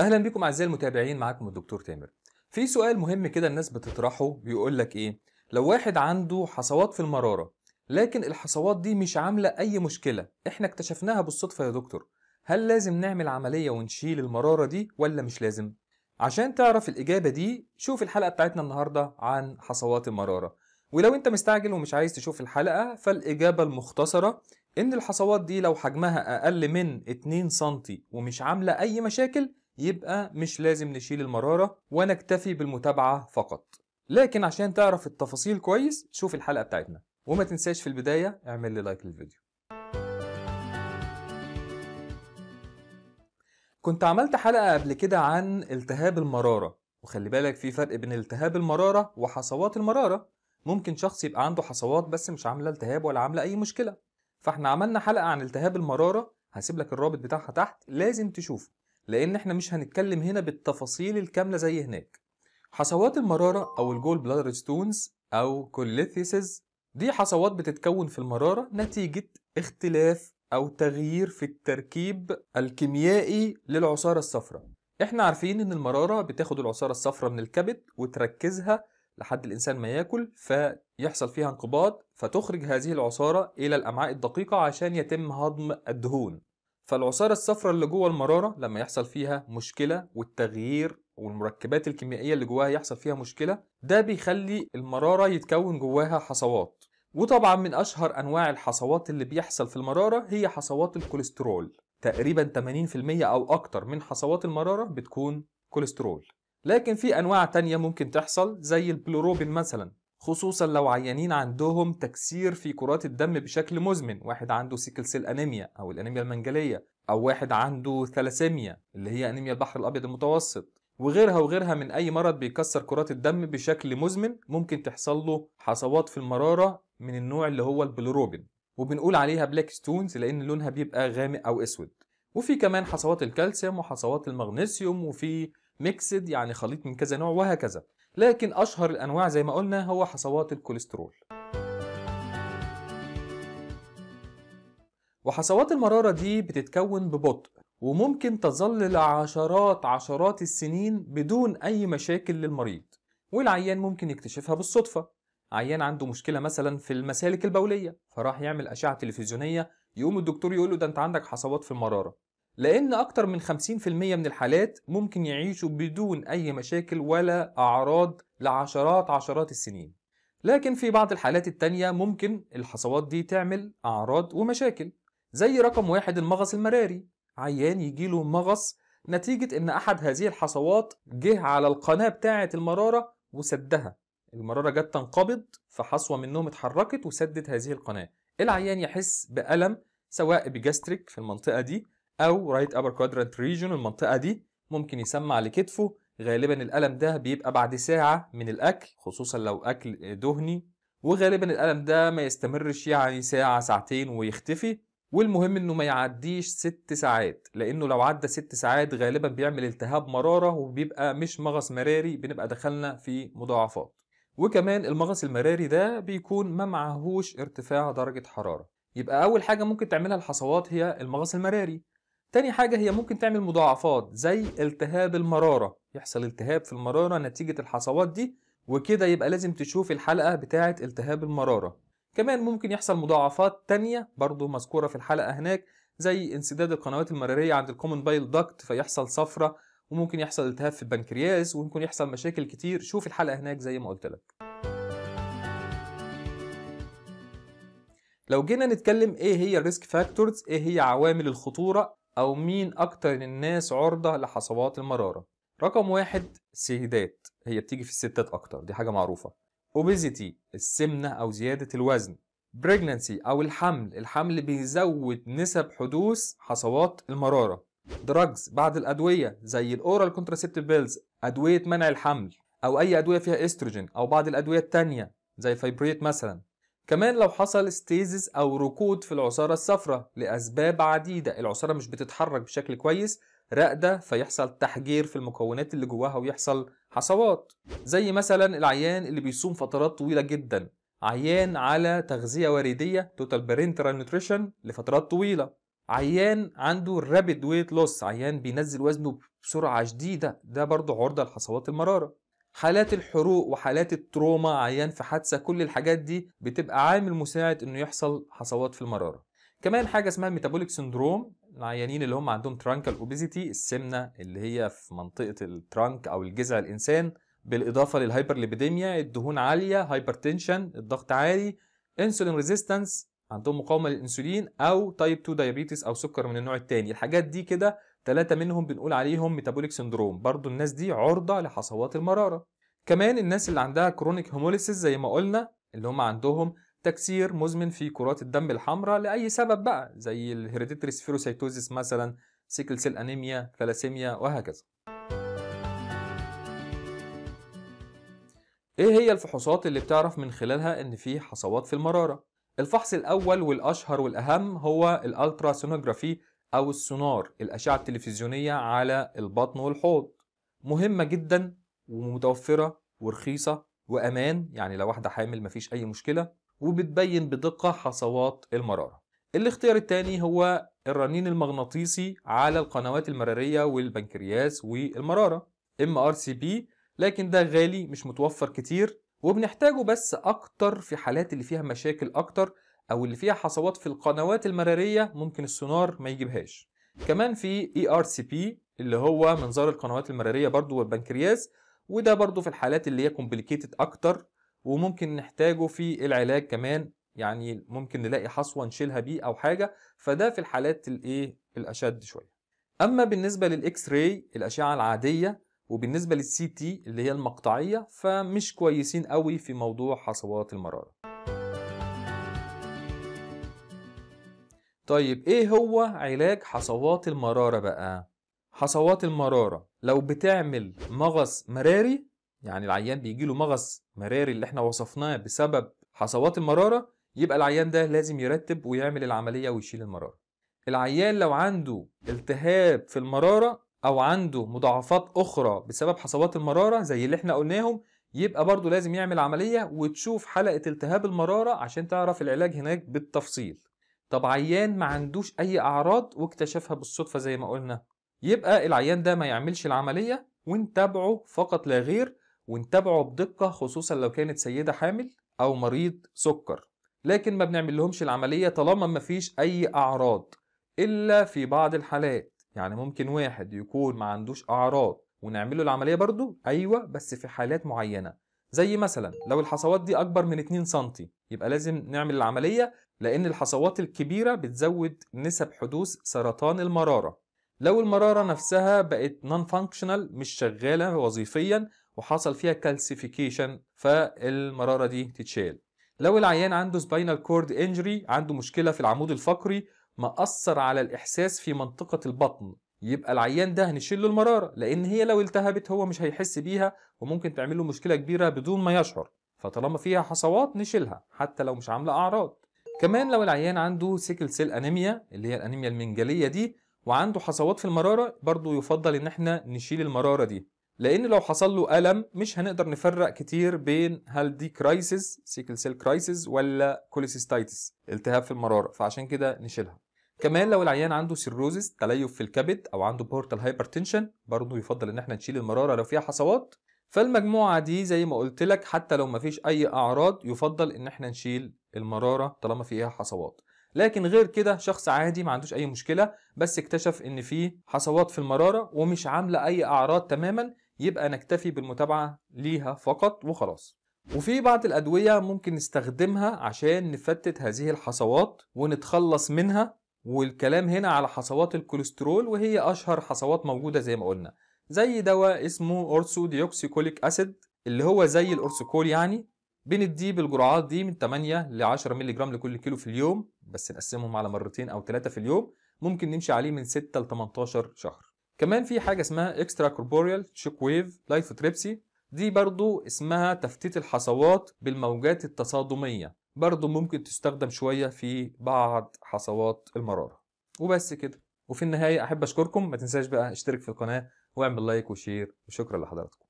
اهلا بكم اعزائي المتابعين معاكم الدكتور تامر في سؤال مهم كده الناس بتطرحه بيقول لك ايه لو واحد عنده حصوات في المراره لكن الحصوات دي مش عامله اي مشكله احنا اكتشفناها بالصدفه يا دكتور هل لازم نعمل عمليه ونشيل المراره دي ولا مش لازم عشان تعرف الاجابه دي شوف الحلقه بتاعتنا النهارده عن حصوات المراره ولو انت مستعجل ومش عايز تشوف الحلقه فالاجابه المختصره ان الحصوات دي لو حجمها اقل من 2 سم ومش عامله اي مشاكل يبقى مش لازم نشيل المرارة ونكتفي بالمتابعة فقط لكن عشان تعرف التفاصيل كويس شوف الحلقة بتاعتنا وما تنساش في البداية اعمل لي لايك للفيديو كنت عملت حلقة قبل كده عن التهاب المرارة وخلي بالك في فرق بين التهاب المرارة وحصوات المرارة ممكن شخص يبقى عنده حصوات بس مش عاملة التهاب ولا عاملة أي مشكلة فاحنا عملنا حلقة عن التهاب المرارة هسيب لك الرابط بتاعها تحت لازم تشوفه لان احنا مش هنتكلم هنا بالتفاصيل الكامله زي هناك حصوات المراره او الجول بلادر ستونز او كوليثيسز دي حصوات بتتكون في المراره نتيجه اختلاف او تغيير في التركيب الكيميائي للعصاره الصفراء احنا عارفين ان المراره بتاخد العصاره الصفراء من الكبد وتركزها لحد الانسان ما ياكل فيحصل فيها انقباض فتخرج هذه العصاره الى الامعاء الدقيقه عشان يتم هضم الدهون فالعصارة الصفراء اللي جوه المرارة لما يحصل فيها مشكلة والتغيير والمركبات الكيميائية اللي جواها يحصل فيها مشكلة ده بيخلي المرارة يتكون جواها حصوات وطبعا من أشهر أنواع الحصوات اللي بيحصل في المرارة هي حصوات الكوليسترول تقريبا 80% أو أكتر من حصوات المرارة بتكون كوليسترول لكن في أنواع تانية ممكن تحصل زي البلوروبين مثلا خصوصا لو عيانين عندهم تكسير في كرات الدم بشكل مزمن واحد عنده سيكل سيل انيميا او الانيميا المنجليه او واحد عنده ثلاسيميا اللي هي انيميا البحر الابيض المتوسط وغيرها وغيرها من اي مرض بيكسر كرات الدم بشكل مزمن ممكن تحصل له حصوات في المراره من النوع اللي هو البلوروبين وبنقول عليها بلاك ستونز لان لونها بيبقى غامق او اسود وفي كمان حصوات الكالسيوم وحصوات المغنيسيوم وفي ميكسد يعني خليط من كذا نوع وهكذا لكن أشهر الأنواع زي ما قلنا هو حصوات الكوليسترول وحصوات المرارة دي بتتكون ببطء وممكن تظل لعشرات عشرات السنين بدون أي مشاكل للمريض والعيان ممكن يكتشفها بالصدفة عيان عنده مشكلة مثلا في المسالك البولية فراح يعمل أشعة تلفزيونية يقوم الدكتور يقول له ده أنت عندك حصوات في المرارة لأن أكتر من 50% من الحالات ممكن يعيشوا بدون أي مشاكل ولا أعراض لعشرات عشرات السنين لكن في بعض الحالات التانية ممكن الحصوات دي تعمل أعراض ومشاكل زي رقم واحد المغص المراري عيان يجيله مغص نتيجة إن أحد هذه الحصوات جه على القناة بتاعة المرارة وسدها المرارة جت تنقبض فحصوة منهم اتحركت وسدت هذه القناة العيان يحس بألم سواء بجاستريك في المنطقة دي او رايت ابر كوادرانت ريجون المنطقه دي ممكن يسمع لكتفه غالبا الالم ده بيبقى بعد ساعه من الاكل خصوصا لو اكل دهني وغالبا الالم ده ما يستمرش يعني ساعه ساعتين ويختفي والمهم انه ما يعديش ست ساعات لانه لو عدى ست ساعات غالبا بيعمل التهاب مراره وبيبقى مش مغص مراري بنبقى دخلنا في مضاعفات وكمان المغص المراري ده بيكون ما معهوش ارتفاع درجه حراره يبقى اول حاجه ممكن تعملها الحصوات هي المغص المراري تاني حاجة هي ممكن تعمل مضاعفات زي التهاب المرارة يحصل التهاب في المرارة نتيجة الحصوات دي وكده يبقى لازم تشوف الحلقة بتاعة التهاب المرارة كمان ممكن يحصل مضاعفات تانية برضو مذكورة في الحلقة هناك زي انسداد القنوات المرارية عند الكومن بايل دكت فيحصل صفرة وممكن يحصل التهاب في البنكرياس وممكن يحصل مشاكل كتير شوف الحلقة هناك زي ما قلت لك لو جينا نتكلم ايه هي الريسك فاكتورز ايه هي عوامل الخطورة أو مين أكتر الناس عرضة لحصوات المرارة رقم واحد سيدات هي بتيجي في الستات أكتر دي حاجة معروفة obesity السمنة أو زيادة الوزن pregnancy أو الحمل الحمل بيزود نسب حدوث حصوات المرارة دراجز بعد الأدوية زي الأورال كونتراسيبتيف بيلز أدوية منع الحمل أو أي أدوية فيها استروجين أو بعض الأدوية التانية زي فايبريت مثلا كمان لو حصل ستيزز أو ركود في العصارة الصفراء لأسباب عديدة العصارة مش بتتحرك بشكل كويس راقدة فيحصل تحجير في المكونات اللي جواها ويحصل حصوات زي مثلا العيان اللي بيصوم فترات طويلة جدا عيان على تغذية وريدية توتال Parenteral نوتريشن لفترات طويلة عيان عنده Rapid ويت لوس عيان بينزل وزنه بسرعة شديدة ده برضه عرضة لحصوات المرارة حالات الحروق وحالات التروما عيان في حادثه كل الحاجات دي بتبقى عامل مساعد انه يحصل حصوات في المراره كمان حاجه اسمها ميتابوليك سندروم العيانين اللي هم عندهم ترانكال اوبيزيتي السمنه اللي هي في منطقه الترانك او الجذع الانسان بالاضافه للهايبرليبيديميا الدهون عاليه هايبرتنشن الضغط عالي انسولين ريزيستنس عندهم مقاومه للانسولين او تايب 2 دايابيتس او سكر من النوع الثاني الحاجات دي كده ثلاثة منهم بنقول عليهم ميتابوليك سندروم برضو الناس دي عرضة لحصوات المرارة كمان الناس اللي عندها كرونيك هيموليسيس زي ما قلنا اللي هم عندهم تكسير مزمن في كرات الدم الحمراء لأي سبب بقى زي الهيريديتري سفيروسيتوزيس مثلا سيكل سيل أنيميا ثلاسيميا وهكذا ايه هي الفحوصات اللي بتعرف من خلالها ان في حصوات في المراره الفحص الاول والاشهر والاهم هو الالترا سونوجرافي أو السونار الأشعة التلفزيونية على البطن والحوض مهمة جدا ومتوفرة ورخيصة وأمان يعني لو واحدة حامل مفيش أي مشكلة وبتبين بدقة حصوات المرارة الاختيار الثاني هو الرنين المغناطيسي على القنوات المرارية والبنكرياس والمرارة MRCP لكن ده غالي مش متوفر كتير وبنحتاجه بس أكتر في حالات اللي فيها مشاكل أكتر او اللي فيها حصوات في القنوات المراريه ممكن السونار ما يجيبهاش كمان في اي ار سي بي اللي هو منظار القنوات المراريه برضو والبنكرياس وده برضو في الحالات اللي هي كومبليكيتد اكتر وممكن نحتاجه في العلاج كمان يعني ممكن نلاقي حصوه نشيلها بيه او حاجه فده في الحالات الايه الاشد شويه اما بالنسبه للاكس راي الاشعه العاديه وبالنسبه للسي تي اللي هي المقطعيه فمش كويسين قوي في موضوع حصوات المراره طيب ايه هو علاج حصوات المرارة بقى حصوات المرارة لو بتعمل مغص مراري يعني العيان بيجي له مغص مراري اللي احنا وصفناه بسبب حصوات المرارة يبقى العيان ده لازم يرتب ويعمل العملية ويشيل المرارة العيان لو عنده التهاب في المرارة او عنده مضاعفات اخرى بسبب حصوات المرارة زي اللي احنا قلناهم يبقى برضه لازم يعمل عملية وتشوف حلقة التهاب المرارة عشان تعرف العلاج هناك بالتفصيل طب عيان ما عندوش اي اعراض واكتشفها بالصدفه زي ما قلنا يبقى العيان ده ما يعملش العمليه ونتابعه فقط لا غير ونتابعه بدقه خصوصا لو كانت سيده حامل او مريض سكر لكن ما بنعمل لهمش العمليه طالما ما فيش اي اعراض الا في بعض الحالات يعني ممكن واحد يكون ما عندوش اعراض ونعمل له العمليه برضو ايوه بس في حالات معينه زي مثلا لو الحصوات دي اكبر من 2 سم يبقى لازم نعمل العمليه لأن الحصوات الكبيرة بتزود نسب حدوث سرطان المرارة لو المرارة نفسها بقت نون فانكشنال مش شغالة وظيفيا وحصل فيها كالسيفيكيشن فالمرارة دي تتشال لو العيان عنده سباينال كورد انجري عنده مشكلة في العمود الفقري مأثر على الإحساس في منطقة البطن يبقى العيان ده هنشيل له المرارة لأن هي لو التهبت هو مش هيحس بيها وممكن تعمل له مشكلة كبيرة بدون ما يشعر فطالما فيها حصوات نشيلها حتى لو مش عاملة أعراض كمان لو العيان عنده سيكل سيل انيميا اللي هي الانيميا المنجليه دي وعنده حصوات في المراره برضه يفضل ان احنا نشيل المراره دي لان لو حصل له الم مش هنقدر نفرق كتير بين هل دي كرايسيس سيكل سيل كرايسيس ولا كوليسيستايتس التهاب في المراره فعشان كده نشيلها كمان لو العيان عنده سيروزس تليف في الكبد او عنده بورتال هايبرتنشن برضه يفضل ان احنا نشيل المراره لو فيها حصوات فالمجموعه دي زي ما قلت لك حتى لو مفيش اي اعراض يفضل ان احنا نشيل المراره طالما فيها حصوات لكن غير كده شخص عادي ما عندوش اي مشكله بس اكتشف ان في حصوات في المراره ومش عامله اي اعراض تماما يبقى نكتفي بالمتابعه ليها فقط وخلاص وفي بعض الادويه ممكن نستخدمها عشان نفتت هذه الحصوات ونتخلص منها والكلام هنا على حصوات الكوليسترول وهي اشهر حصوات موجوده زي ما قلنا زي دواء اسمه اورسو ديوكسيكوليك اسيد اللي هو زي الاورسيكول يعني بنديه بالجرعات دي من 8 ل 10 مللي جرام لكل كيلو في اليوم بس نقسمهم على مرتين او ثلاثه في اليوم ممكن نمشي عليه من 6 ل 18 شهر كمان في حاجه اسمها اكسترا كوربوريال شوك ويف لايفوتريبسي دي برضو اسمها تفتيت الحصوات بالموجات التصادميه برضو ممكن تستخدم شويه في بعض حصوات المراره وبس كده وفي النهايه احب اشكركم ما تنساش بقى اشترك في القناه واعمل لايك وشير وشكرا لحضراتكم